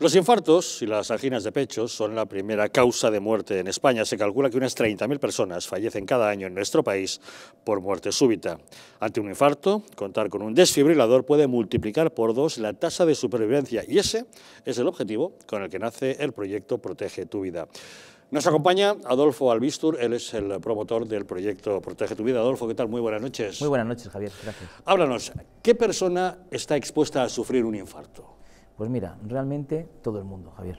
Los infartos y las anginas de pecho son la primera causa de muerte en España. Se calcula que unas 30.000 personas fallecen cada año en nuestro país por muerte súbita. Ante un infarto, contar con un desfibrilador puede multiplicar por dos la tasa de supervivencia y ese es el objetivo con el que nace el proyecto Protege tu vida. Nos acompaña Adolfo Albistur, él es el promotor del proyecto Protege tu vida. Adolfo, ¿qué tal? Muy buenas noches. Muy buenas noches, Javier. Gracias. Háblanos, ¿qué persona está expuesta a sufrir un infarto? Pues mira, realmente todo el mundo, Javier.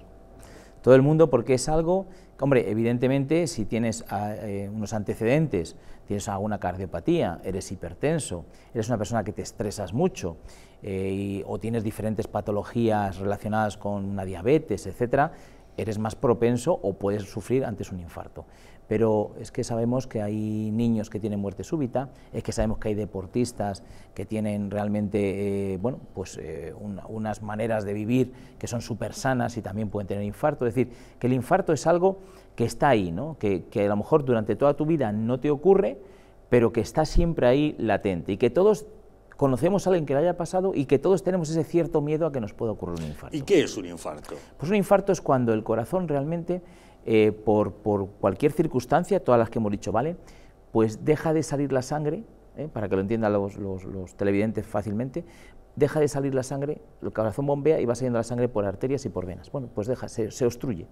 Todo el mundo porque es algo, hombre, evidentemente si tienes ah, eh, unos antecedentes, tienes alguna cardiopatía, eres hipertenso, eres una persona que te estresas mucho eh, o tienes diferentes patologías relacionadas con una diabetes, etcétera, eres más propenso o puedes sufrir antes un infarto pero es que sabemos que hay niños que tienen muerte súbita, es que sabemos que hay deportistas que tienen realmente eh, bueno, pues, eh, unas maneras de vivir que son súper sanas y también pueden tener infarto. Es decir, que el infarto es algo que está ahí, ¿no? que, que a lo mejor durante toda tu vida no te ocurre, pero que está siempre ahí latente y que todos conocemos a alguien que le haya pasado y que todos tenemos ese cierto miedo a que nos pueda ocurrir un infarto. ¿Y qué es un infarto? Pues un infarto es cuando el corazón realmente eh, por, cualquier circunstancia, todas las que hemos dicho, ¿vale? Pues deja de salir la sangre, ¿eh? para que lo entiendan los, televidentes fácilmente, deja de salir la sangre, el corazón bombea y va saliendo la sangre por arterias y por venas. Bueno, pues deja, se, obstruye.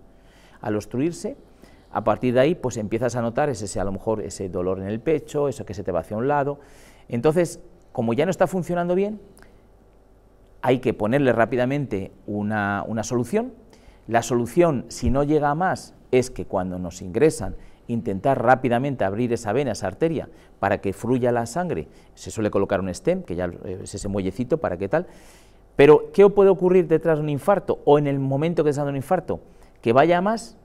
Al obstruirse, a partir de ahí, pues empiezas a notar ese, a lo mejor ese dolor en el pecho, eso que se te va hacia un lado. Entonces, como ya no está funcionando bien, hay que ponerle rápidamente una solución, la solución, si no llega a más, es que cuando nos ingresan, intentar rápidamente abrir esa vena, esa arteria, para que fluya la sangre. Se suele colocar un stem, que ya eh, es ese muellecito, para qué tal. Pero, ¿qué puede ocurrir detrás de un infarto o en el momento que se dando un infarto? Que vaya a más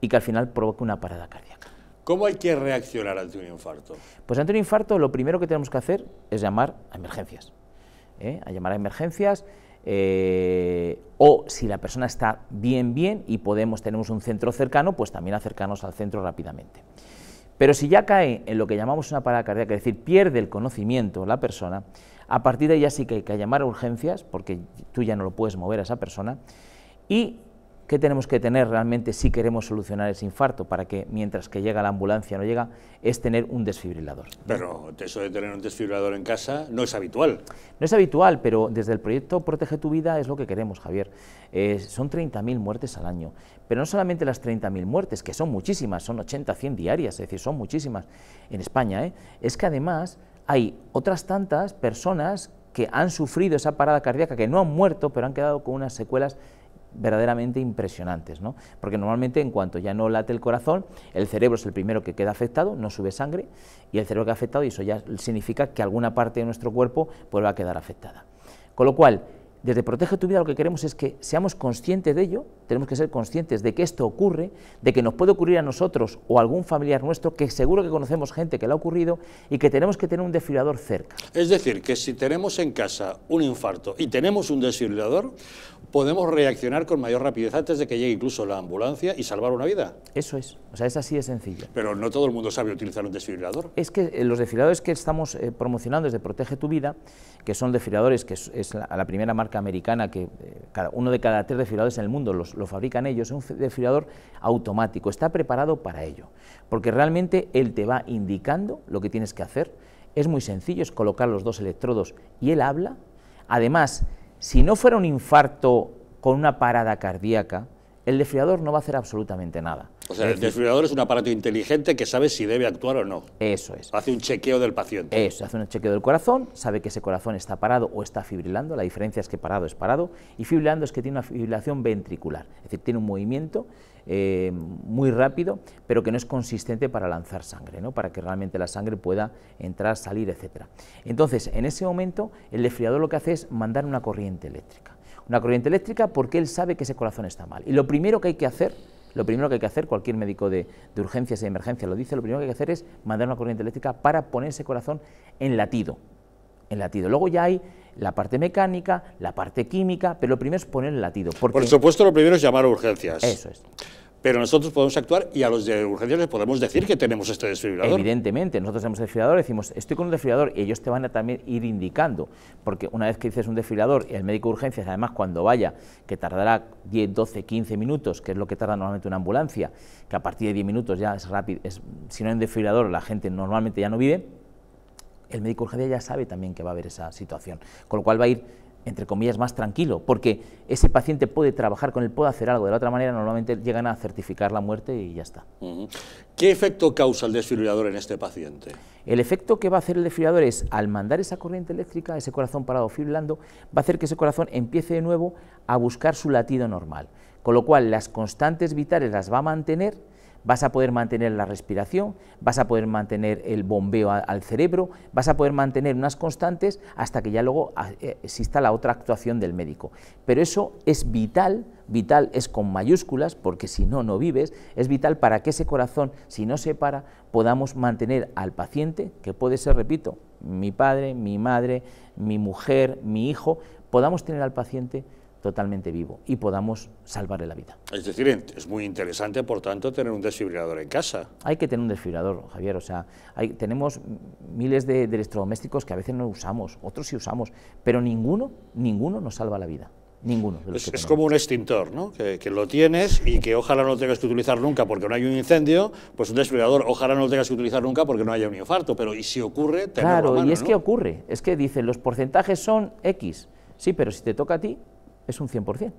y que al final provoque una parada cardíaca. ¿Cómo hay que reaccionar ante un infarto? Pues ante un infarto lo primero que tenemos que hacer es llamar a emergencias. ¿eh? a llamar a emergencias, eh, o si la persona está bien, bien y podemos, tenemos un centro cercano, pues también acercarnos al centro rápidamente. Pero si ya cae en lo que llamamos una parada cardíaca, es decir, pierde el conocimiento la persona, a partir de ahí ya sí que hay que llamar a urgencias, porque tú ya no lo puedes mover a esa persona, y ¿Qué tenemos que tener realmente si queremos solucionar ese infarto para que mientras que llega la ambulancia no llega? Es tener un desfibrilador. Pero eso de tener un desfibrilador en casa no es habitual. No es habitual, pero desde el proyecto Protege tu Vida es lo que queremos, Javier. Eh, son 30.000 muertes al año, pero no solamente las 30.000 muertes, que son muchísimas, son 80, 100 diarias, es decir, son muchísimas en España. ¿eh? Es que además hay otras tantas personas que han sufrido esa parada cardíaca, que no han muerto, pero han quedado con unas secuelas verdaderamente impresionantes, ¿no? porque normalmente en cuanto ya no late el corazón, el cerebro es el primero que queda afectado, no sube sangre, y el cerebro queda afectado, y eso ya significa que alguna parte de nuestro cuerpo pues, va a quedar afectada. Con lo cual, desde Protege tu vida lo que queremos es que seamos conscientes de ello, tenemos que ser conscientes de que esto ocurre, de que nos puede ocurrir a nosotros o a algún familiar nuestro, que seguro que conocemos gente que le ha ocurrido y que tenemos que tener un desfibrilador cerca. Es decir, que si tenemos en casa un infarto y tenemos un desfibrilador, podemos reaccionar con mayor rapidez antes de que llegue incluso la ambulancia y salvar una vida. Eso es, o sea, es así de sencillo. Pero no todo el mundo sabe utilizar un desfibrilador. Es que eh, los desfibriladores que estamos eh, promocionando desde Protege tu vida, que son desfibriladores que es, la primera marca americana que eh, uno de cada tres desfibriladores en el mundo lo fabrican ellos, es un desfibrilador automático, está preparado para ello, porque realmente él te va indicando lo que tienes que hacer, es muy sencillo, es colocar los dos electrodos y él habla, además, si no fuera un infarto con una parada cardíaca, el desfriador no va a hacer absolutamente nada. O sea, el desfriador es un aparato inteligente que sabe si debe actuar o no. Eso es. Hace un chequeo del paciente. Eso, hace un chequeo del corazón, sabe que ese corazón está parado o está fibrilando, la diferencia es que parado es parado, y fibrilando es que tiene una fibrilación ventricular, es decir, tiene un movimiento eh, muy rápido, pero que no es consistente para lanzar sangre, ¿no? para que realmente la sangre pueda entrar, salir, etc. Entonces, en ese momento, el desfriador lo que hace es mandar una corriente eléctrica una corriente eléctrica porque él sabe que ese corazón está mal. Y lo primero que hay que hacer, lo primero que hay que hacer, cualquier médico de, urgencias y emergencia lo dice, lo primero que hay que hacer es mandar una corriente eléctrica para poner ese corazón en latido, en latido. Luego ya hay la parte mecánica, la parte química, pero lo primero es poner el latido. Por supuesto, lo primero es llamar a urgencias. Eso es pero nosotros podemos actuar y a los de urgencias les podemos decir que tenemos este desfibrilador. Evidentemente, nosotros tenemos desfibrilador, decimos, estoy con un desfibrilador y ellos te van a también ir indicando, porque una vez que dices un desfibrilador y el médico de urgencias, además cuando vaya, que tardará 10, 12, 15 minutos, que es lo que tarda normalmente una ambulancia, que a partir de 10 minutos ya es rápido, es, si no hay un desfibrilador la gente normalmente ya no vive, el médico urgencias ya sabe también que va a haber esa situación, con lo cual va a ir entre comillas, más tranquilo, porque ese paciente puede trabajar con él, puede hacer algo. De la otra manera, normalmente llegan a certificar la muerte y ya está. ¿Qué efecto causa el desfibrilador en este paciente? El efecto que va a hacer el desfibrilador es, al mandar esa corriente eléctrica, ese corazón parado fibrilando, va a hacer que ese corazón empiece de nuevo a buscar su latido normal. Con lo cual, las constantes vitales las va a mantener, vas a poder mantener la respiración, vas a poder mantener el bombeo al cerebro, vas a poder mantener unas constantes hasta que ya luego ah, eh, exista la otra actuación del médico. Pero eso es vital, vital es con mayúsculas, porque si no, no vives, es vital para que ese corazón, si no se para, podamos mantener al paciente, que puede ser, repito, mi padre, mi madre, mi mujer, mi hijo, podamos tener al paciente totalmente vivo y podamos salvarle la vida. Es decir, es muy interesante, por tanto, tener un desfibrilador en casa. Hay que tener un desfibrilador, Javier. O sea, tenemos miles de, electrodomésticos que a veces no usamos, otros sí usamos, pero ninguno, ninguno nos salva la vida. Ninguno. es, como un extintor, ¿no? Que, lo tienes y que ojalá no lo tengas que utilizar nunca porque no hay un incendio, pues un desfibrilador ojalá no lo tengas que utilizar nunca porque no haya un infarto, pero y si ocurre, Claro, y es que ocurre, es que dicen los porcentajes son X, sí, pero si te toca a ti, es un 100%.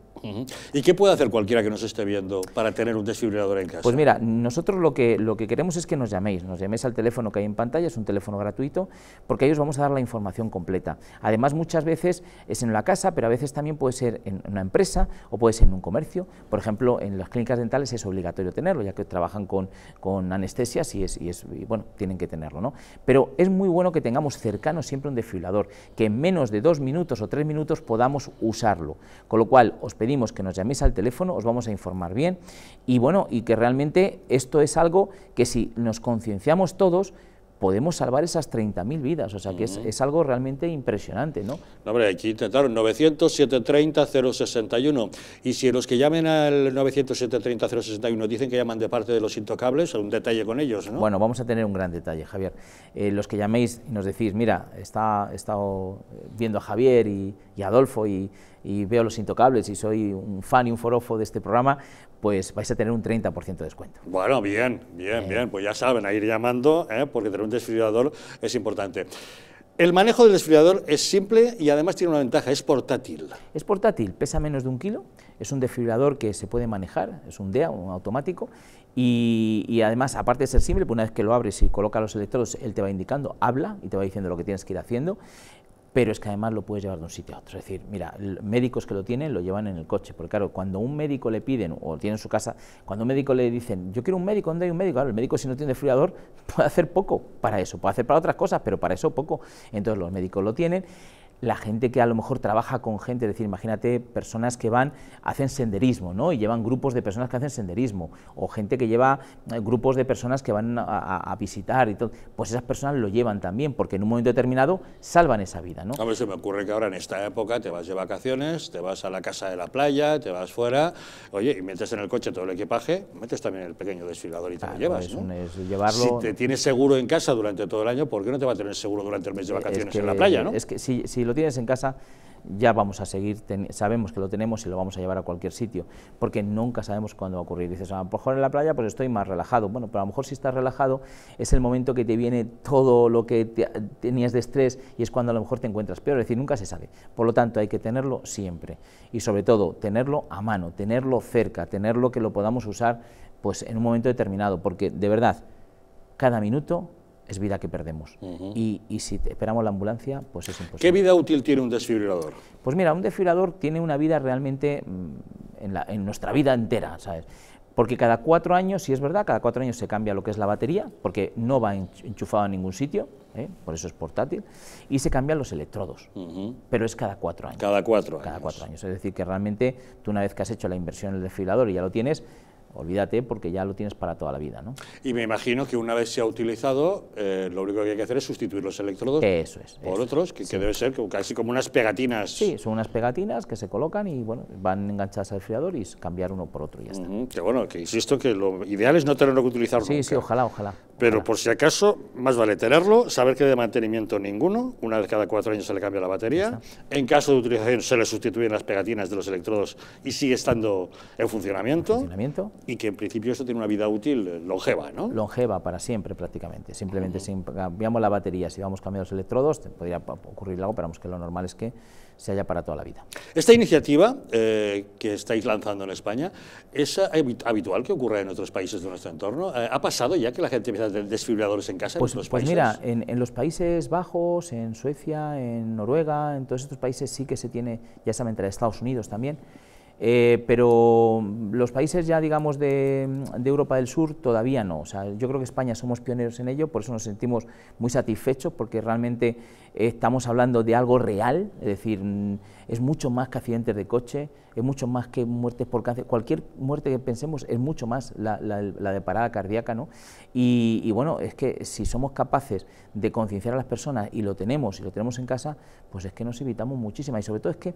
¿Y qué puede hacer cualquiera que nos esté viendo para tener un desfibrilador en casa? Pues mira, nosotros lo que, lo que queremos es que nos llaméis, nos llaméis al teléfono que hay en pantalla, es un teléfono gratuito, porque ahí os vamos a dar la información completa. Además, muchas veces es en la casa, pero a veces también puede ser en una empresa o puede ser en un comercio. Por ejemplo, en las clínicas dentales es obligatorio tenerlo, ya que trabajan con, con anestesias y, es, y es bueno, tienen que tenerlo. ¿no? Pero es muy bueno que tengamos cercano siempre un desfibrilador, que en menos de dos minutos o tres minutos podamos usarlo. Con lo cual, os pedimos que nos llaméis al teléfono, os vamos a informar bien y bueno, y que realmente esto es algo que si nos concienciamos todos, podemos salvar esas 30.000 vidas, o sea que es, algo realmente impresionante, ¿no? no hombre, aquí intentaron 900 061 y si los que llamen al 900 061 dicen que llaman de parte de los intocables, un detalle con ellos, ¿no? Bueno, vamos a tener un gran detalle, Javier. Eh, los que llaméis y nos decís, mira, he estado viendo a Javier y, Adolfo y, y veo los intocables y soy un fan y un forofo de este programa, pues vais a tener un 30% de descuento. Bueno, bien, bien, eh. bien. Pues ya saben, a ir llamando, ¿eh? porque tener un desfibrilador es importante. El manejo del desfibrilador es simple y además tiene una ventaja, es portátil. Es portátil, pesa menos de un kilo, es un desfibrilador que se puede manejar, es un DEA, un automático, y, además, aparte de ser simple, pues una vez que lo abres y colocas los electrodos, él te va indicando, habla y te va diciendo lo que tienes que ir haciendo pero es que además lo puedes llevar de un sitio a otro. Es decir, mira, médicos que lo tienen lo llevan en el coche, porque claro, cuando un médico le piden o tiene en su casa, cuando un médico le dicen, yo quiero un médico, ¿dónde hay un médico? Claro, el médico si no tiene defriador puede hacer poco para eso, puede hacer para otras cosas, pero para eso poco. Entonces los médicos lo tienen la gente que a lo mejor trabaja con gente, es decir, imagínate personas que van, hacen senderismo, ¿no? Y llevan grupos de personas que hacen senderismo, o gente que lleva eh, grupos de personas que van a, visitar y todo, pues esas personas lo llevan también, porque en un momento determinado salvan esa vida, ¿no? A ver, se me ocurre que ahora en esta época te vas de vacaciones, te vas a la casa de la playa, te vas fuera, oye, y metes en el coche todo el equipaje, metes también el pequeño desfilador y te lo llevas, ¿no? llevarlo... Si te tienes seguro en casa durante todo el año, ¿por qué no te va a tener seguro durante el mes de vacaciones en la playa, no? Es que si, si tienes en casa, ya vamos a seguir, sabemos que lo tenemos y lo vamos a llevar a cualquier sitio, porque nunca sabemos cuándo va a ocurrir. Dices, a lo mejor en la playa pues estoy más relajado. Bueno, pero a lo mejor si estás relajado es el momento que te viene todo lo que tenías de estrés y es cuando a lo mejor te encuentras peor, es decir, nunca se sabe. Por lo tanto, hay que tenerlo siempre y sobre todo tenerlo a mano, tenerlo cerca, tenerlo que lo podamos usar pues en un momento determinado, porque de verdad, cada minuto es vida que perdemos. y, si esperamos la ambulancia, pues es imposible. ¿Qué vida útil tiene un desfibrilador? Pues mira, un desfibrilador tiene una vida realmente mm, en, nuestra vida entera, ¿sabes? Porque cada cuatro años, si es verdad, cada cuatro años se cambia lo que es la batería, porque no va enchufado a ningún sitio, ¿eh? por eso es portátil, y se cambian los electrodos, pero es cada cuatro años. Cada cuatro años. Cada cuatro años, es decir, que realmente tú una vez que has hecho la inversión en el desfibrilador y ya lo tienes, olvídate porque ya lo tienes para toda la vida. ¿no? Y me imagino que una vez se ha utilizado, eh, lo único que hay que hacer es sustituir los electrodos eso es, por otros, que, debe ser casi como unas pegatinas. Sí, son unas pegatinas que se colocan y bueno, van enganchadas al friador y cambiar uno por otro y ya está. que bueno, que insisto que lo ideal es no tenerlo que utilizar nunca. Sí, sí, ojalá, ojalá. Pero por si acaso, más vale tenerlo, saber que de mantenimiento ninguno, una vez cada cuatro años se le cambia la batería, en caso de utilización se le sustituyen las pegatinas de los electrodos y sigue estando en funcionamiento. ¿En funcionamiento? y que en principio eso tiene una vida útil longeva, ¿no? Longeva para siempre prácticamente. Simplemente si cambiamos la batería, si vamos cambiando los electrodos, podría ocurrir algo, pero vamos que lo normal es que se haya para toda la vida. Esta iniciativa eh, que estáis lanzando en España es habitual que ocurra en otros países de nuestro entorno. Eh, ¿Ha pasado ya que la gente empieza a tener desfibriladores en casa? Pues, en pues, pues mira, en, los Países Bajos, en Suecia, en Noruega, en todos estos países sí que se tiene, ya saben, entre Estados Unidos también eh, pero los países ya, digamos, de, Europa del Sur todavía no. O sea, yo creo que España somos pioneros en ello, por eso nos sentimos muy satisfechos, porque realmente estamos hablando de algo real, es decir, mm, es mucho más que accidentes de coche, es mucho más que muertes por cáncer, cualquier muerte que pensemos es mucho más la, de parada cardíaca, ¿no? Y, bueno, es que si somos capaces de concienciar a las personas y lo tenemos, y lo tenemos en casa, pues es que nos evitamos muchísimo y sobre todo es que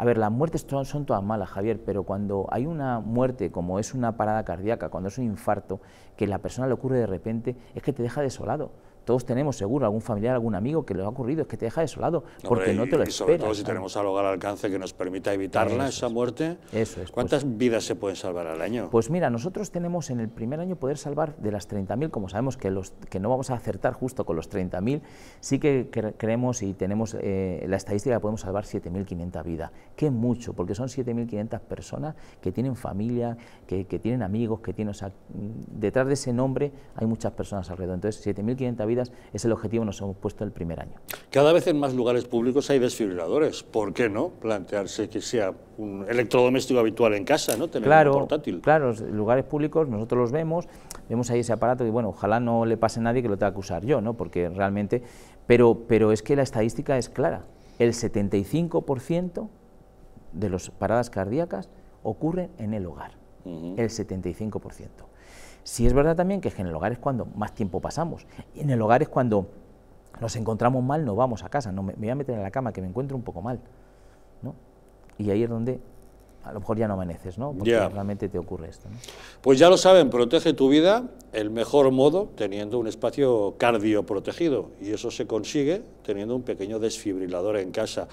a ver, las muertes son, todas malas, Javier, pero cuando hay una muerte, como es una parada cardíaca, cuando es un infarto, que la persona le ocurre de repente, es que te deja desolado. Todos tenemos seguro algún familiar, algún amigo que le ha ocurrido, es que te deja desolado lado porque no te lo esperas. Sobre todo si tenemos algo al alcance que nos permita evitarla, esa muerte. Eso es. Pues. ¿Cuántas vidas se pueden salvar al año? Pues mira, nosotros tenemos en el primer año poder salvar de las 30.000, como sabemos que, los, que no vamos a acertar justo con los 30.000, sí que creemos y tenemos eh, la estadística que podemos salvar 7.500 vidas. Qué mucho, porque son 7.500 personas que tienen familia, que, tienen amigos, que tienen... Mm, detrás de ese nombre hay muchas personas alrededor. Entonces, 7.500 vidas es el objetivo que nos hemos puesto el primer año. Cada vez en más lugares públicos hay desfibriladores. ¿Por qué no plantearse que sea un electrodoméstico habitual en casa, no claro, en lugares públicos nosotros los vemos, vemos ahí ese aparato y bueno, ojalá no le pase a nadie que lo tenga que usar yo, ¿no? porque realmente... Pero, pero es que la estadística es clara. El 75% de las paradas cardíacas ocurren en el hogar. El 75%. Si es verdad también que, en el hogar es cuando más tiempo pasamos, en el hogar es cuando nos encontramos mal, no vamos a casa, no me, voy a meter en la cama que me encuentro un poco mal, Y ahí es donde a lo mejor ya no amaneces, ¿no? Porque realmente te ocurre esto. Pues ya lo saben, protege tu vida, el mejor modo teniendo un espacio cardioprotegido y eso se consigue teniendo un pequeño desfibrilador en casa.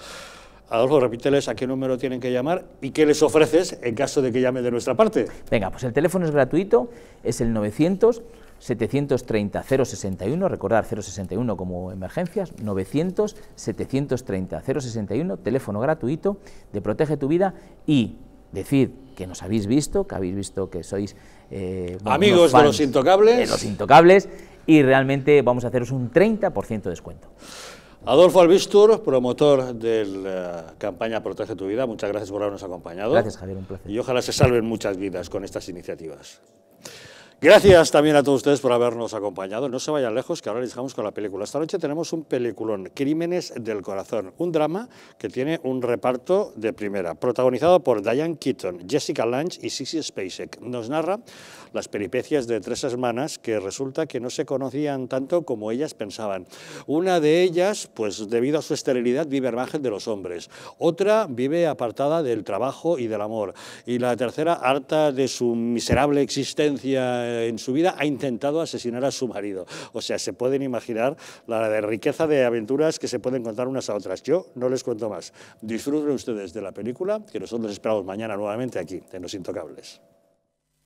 Adolfo, repíteles a qué número tienen que llamar y qué les ofreces en caso de que llame de nuestra parte. Venga, pues el teléfono es gratuito, es el 900 730 061, recordar 061 como emergencias, 900 730 061, teléfono gratuito de Protege tu Vida y decir que nos habéis visto, que habéis visto que sois eh, amigos de los intocables. De los intocables y realmente vamos a haceros un 30% de descuento. Adolfo Albistur, promotor de la eh, campaña Protege tu Vida, muchas gracias por habernos acompañado. Gracias, Javier, un placer. Y ojalá se salven muchas vidas con estas iniciativas. Gracias también a todos ustedes por habernos acompañado. No se vayan lejos, que ahora les dejamos con la película. Esta noche tenemos un peliculón, Crímenes del Corazón, un drama que tiene un reparto de primera, protagonizado por Diane Keaton, Jessica Lange y Sissy Spacek. Nos narra las peripecias de tres hermanas que resulta que no se conocían tanto como ellas pensaban. Una de ellas, pues debido a su esterilidad, vive al margen de los hombres. Otra vive apartada del trabajo y del amor. Y la tercera, harta de su miserable existencia eh, en su vida ha intentado asesinar a su marido. O sea, se pueden imaginar la riqueza de aventuras que se pueden contar unas a otras. Yo no les cuento más. Disfruten ustedes de la película, que nosotros esperamos mañana nuevamente aquí, en Los Intocables.